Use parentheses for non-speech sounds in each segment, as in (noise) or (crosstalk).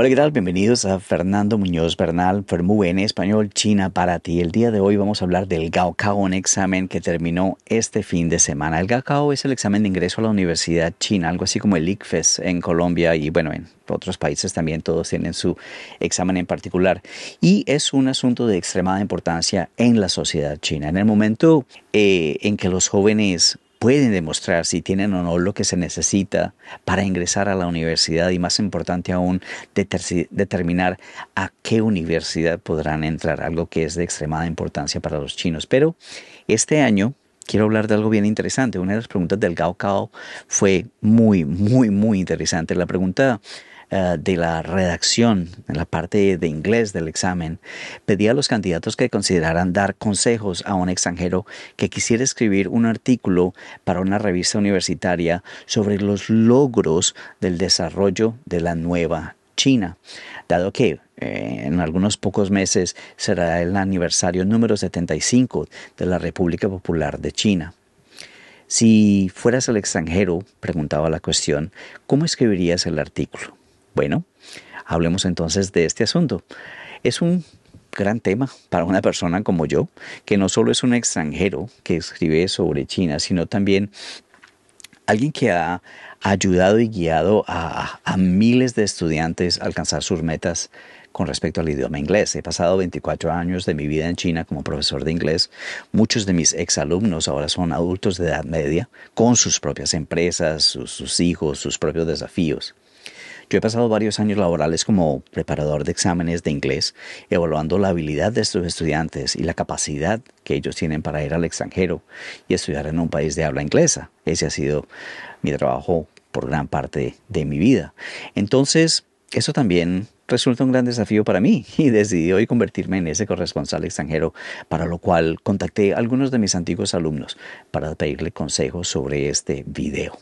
Hola, ¿qué tal? Bienvenidos a Fernando Muñoz Bernal, Fermú en español, China para ti. El día de hoy vamos a hablar del Gaokao, un examen que terminó este fin de semana. El Gaokao es el examen de ingreso a la universidad china, algo así como el ICFES en Colombia y bueno, en otros países también todos tienen su examen en particular. Y es un asunto de extremada importancia en la sociedad china. En el momento eh, en que los jóvenes pueden demostrar si tienen o no lo que se necesita para ingresar a la universidad y más importante aún, determinar a qué universidad podrán entrar, algo que es de extremada importancia para los chinos. Pero este año quiero hablar de algo bien interesante. Una de las preguntas del Gao Cao fue muy, muy, muy interesante. La pregunta eh, de la redacción, en la parte de inglés del examen, pedía a los candidatos que consideraran dar consejos a un extranjero que quisiera escribir un artículo para una revista universitaria sobre los logros del desarrollo de la nueva China, dado que eh, en algunos pocos meses será el aniversario número 75 de la República Popular de China. Si fueras el extranjero, preguntaba la cuestión, ¿cómo escribirías el artículo? Bueno, hablemos entonces de este asunto. Es un gran tema para una persona como yo, que no solo es un extranjero que escribe sobre China, sino también alguien que ha ayudado y guiado a, miles de estudiantes a alcanzar sus metas con respecto al idioma inglés. He pasado 24 años de mi vida en China como profesor de inglés. Muchos de mis exalumnos ahora son adultos de edad media, con sus propias empresas, sus hijos, sus propios desafíos. Yo he pasado varios años laborales como preparador de exámenes de inglés, evaluando la habilidad de estos estudiantes y la capacidad que ellos tienen para ir al extranjero y estudiar en un país de habla inglesa. Ese ha sido mi trabajo por gran parte de mi vida. Entonces, eso también resulta un gran desafío para mí (laughs) y decidí hoy convertirme en ese corresponsal extranjero, para lo cual contacté a algunos de mis antiguos alumnos para pedirle consejos sobre este video.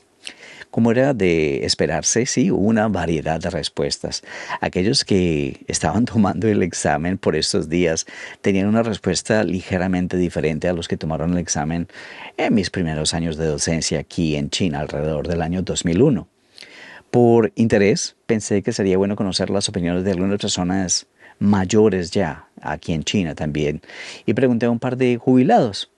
Como era de esperarse, sí, una variedad de respuestas. Aquellos que estaban (laughs) tomando el examen por estos días tenían una respuesta ligeramente diferente a los que tomaron el examen en mis primeros años de docencia aquí en China, alrededor del año 2001. Por interés, pensé que sería bueno conocer las opiniones de algunas personas mayores ya, aquí en China también, y pregunté a un par de jubilados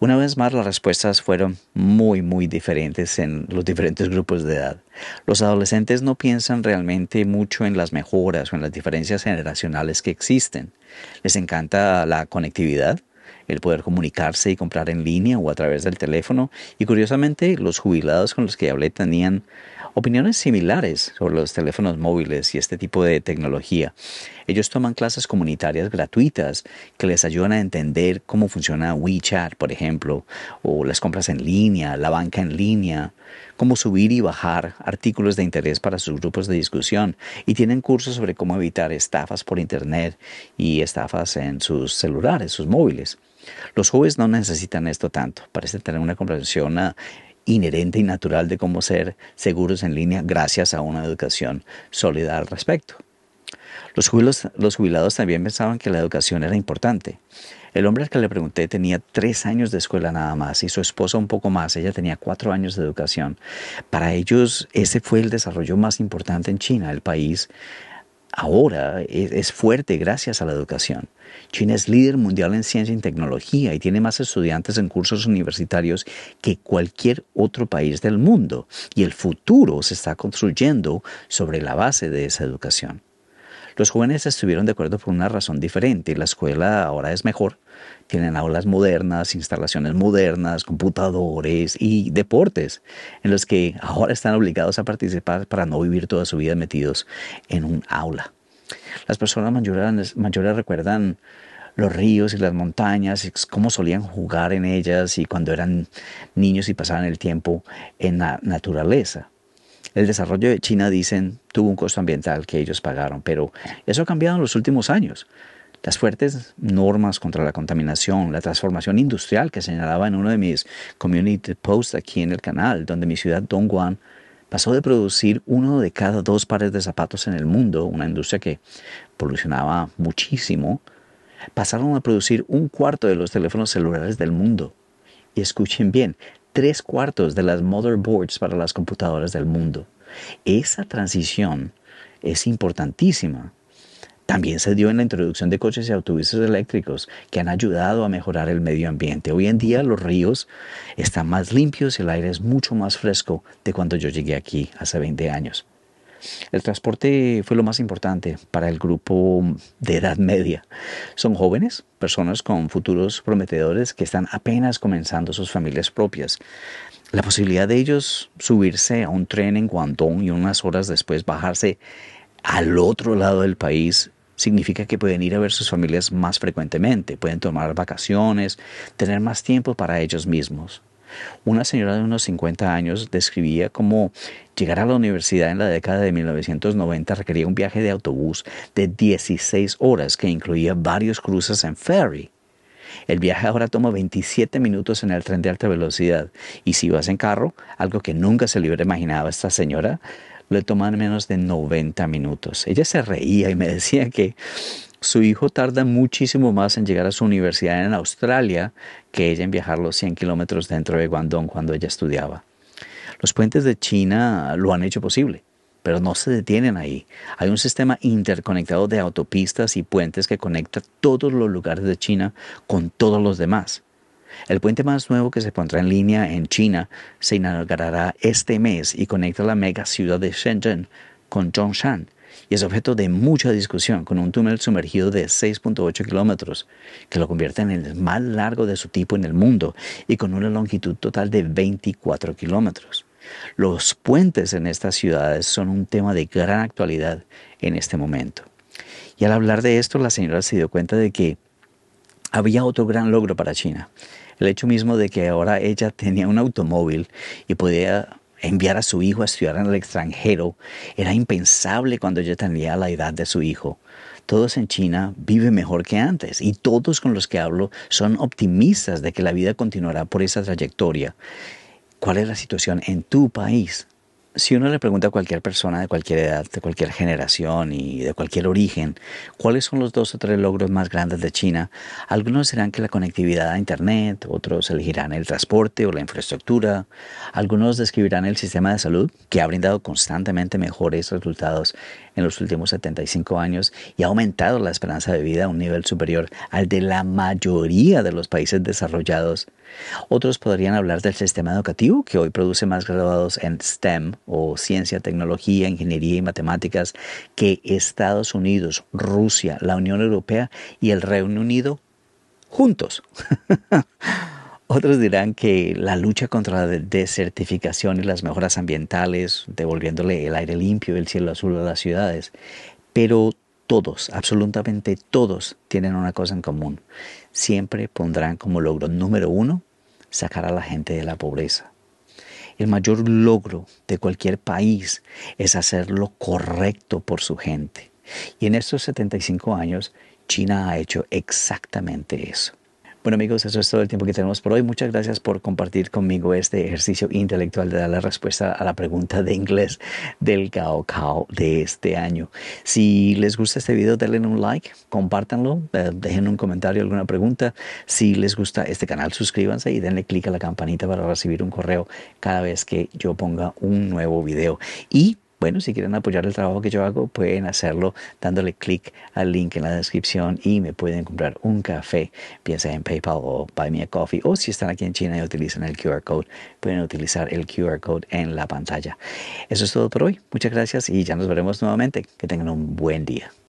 una vez más, las respuestas fueron muy, muy diferentes en los diferentes grupos de edad. Los adolescentes no piensan realmente mucho en las mejoras o en las diferencias generacionales que existen. Les encanta la conectividad, el poder comunicarse y comprar en línea o a través del teléfono. Y curiosamente, los jubilados con los que hablé tenían opiniones similares sobre los teléfonos móviles y este tipo de tecnología. Ellos toman clases comunitarias gratuitas que les ayudan a entender cómo funciona WeChat, por ejemplo, o las compras en línea, la banca en línea, cómo subir y bajar artículos de interés para sus grupos de discusión y tienen cursos sobre cómo evitar estafas por Internet y estafas en sus celulares, sus móviles. Los jóvenes no necesitan esto tanto, parece tener una comprensión ah, inherente y natural de cómo ser seguros en línea gracias a una educación sólida al respecto. Los jubilados, los jubilados también pensaban que la educación era importante. El hombre al que le pregunté tenía tres años de escuela nada más y su esposa un poco más, ella tenía cuatro años de educación. Para ellos ese fue el desarrollo más importante en China, el país ahora e, es, fuerte gracias a la educación. China es líder mundial en ciencia y tecnología y tiene más estudiantes en cursos universitarios que cualquier otro país del mundo y el futuro se está construyendo sobre la base de esa educación. Los jóvenes estuvieron de acuerdo por una razón diferente. La escuela ahora es mejor. Tienen aulas modernas, instalaciones modernas, computadores y deportes en los que ahora están obligados a participar para no vivir toda su vida metidos en un aula. Las personas mayores, mayores recuerdan los ríos y las montañas, cómo solían jugar en ellas y cuando eran niños y pasaban el tiempo en la naturaleza el desarrollo de China, dicen, tuvo un costo ambiental que ellos pagaron, pero eso ha cambiado en los últimos años. Las fuertes normas contra la contaminación, la transformación industrial que señalaba en uno de mis community posts aquí en el canal, donde mi ciudad Dongguan pasó de producir uno de cada dos pares de zapatos en el mundo, una industria que polucionaba muchísimo, pasaron a producir un cuarto de los teléfonos celulares del mundo. Y escuchen bien, tres cuartos de las motherboards para las computadoras del mundo. Esa transición es importantísima. También se dio en la introducción de coches y autobuses eléctricos que han ayudado a mejorar el medio ambiente. Hoy en día los ríos están más limpios y el aire es mucho más fresco de cuando yo llegué aquí hace 20 años. El transporte fue lo más importante para el grupo de edad media. Son jóvenes, personas con futuros prometedores que están apenas comenzando sus familias propias. La posibilidad de ellos subirse a un tren en Guangdong y unas horas después bajarse al otro lado del país significa que pueden ir a ver sus familias más frecuentemente, pueden tomar vacaciones, tener más tiempo para ellos mismos. Una señora de unos 50 años describía cómo llegar a la universidad en la década de 1990 requería un viaje de autobús de 16 horas que incluía varios cruces en ferry. El viaje ahora toma 27 minutos en el tren de alta velocidad y si vas en carro, algo que nunca se le hubiera imaginado a esta señora, le toman menos de 90 minutos. Ella se reía y me decía que su hijo tarda muchísimo más en llegar a su universidad en Australia que ella en viajar los 100 kilómetros dentro de Guangdong cuando ella estudiaba. Los puentes de China lo han hecho posible, pero no se detienen ahí. Hay un sistema interconectado de autopistas y puentes que conecta todos los lugares de China con todos los demás. El puente más nuevo que se pondrá en línea en China se inaugurará este mes y conecta la mega ciudad de Shenzhen con Zhongshan y es objeto de mucha discusión con un túnel sumergido de 6.8 kilómetros, que lo convierte en el más largo de su tipo en el mundo y con una longitud total de 24 kilómetros. Los puentes en estas ciudades son un tema de gran actualidad en este momento. Y al hablar de esto, la señora se dio cuenta de que había otro gran logro para China. El hecho mismo de que ahora ella (laughs) tenía un automóvil y podía enviar a su hijo a estudiar en el extranjero era impensable cuando ella tenía la edad de su hijo. Todos en China viven mejor que antes y todos con los que hablo son optimistas de que la vida continuará por esa trayectoria. ¿Cuál es la situación en tu país? si uno le pregunta a cualquier persona de cualquier edad, de cualquier generación y de cualquier origen, cuáles son los dos o tres logros más grandes de China, algunos dirán que la conectividad a Internet, otros elegirán el transporte o la infraestructura, algunos describirán el sistema de salud, que ha brindado constantemente mejores resultados en los últimos 75 años y ha aumentado la esperanza de vida a un nivel superior al de la mayoría de los países desarrollados otros podrían hablar del sistema educativo, que hoy produce más graduados en STEM o ciencia, tecnología, ingeniería y matemáticas que Estados Unidos, Rusia, la Unión Europea y el Reino Unido juntos. (laughs) Otros dirán que la lucha contra la desertificación y las mejoras ambientales, devolviéndole el aire limpio y el cielo azul a las ciudades. Pero todos, absolutamente todos, tienen una cosa en común. Siempre pondrán como logro número uno sacar a la gente de la pobreza. El mayor logro de cualquier país es hacer lo correcto por su gente. Y en estos 75 años, China ha hecho exactamente eso. Bueno amigos, eso es todo el tiempo que tenemos por hoy. Muchas gracias por compartir conmigo este ejercicio intelectual de dar la respuesta a la pregunta de inglés del Cao Cao de este año. Si les gusta este video, denle un like, compártanlo, eh, dejen un comentario, alguna pregunta. Si les gusta este canal, suscríbanse y denle clic a la campanita para recibir un correo cada vez que yo ponga un nuevo video. Y bueno, si quieren apoyar el trabajo que yo hago, pueden hacerlo dándole clic al link en la descripción y me pueden comprar un café, piensa en PayPal o Buy Me a Coffee. O si están aquí en China y utilizan el QR Code, pueden utilizar el QR Code en la pantalla. Eso es todo por hoy. Muchas gracias y ya nos veremos nuevamente. Que tengan un buen día.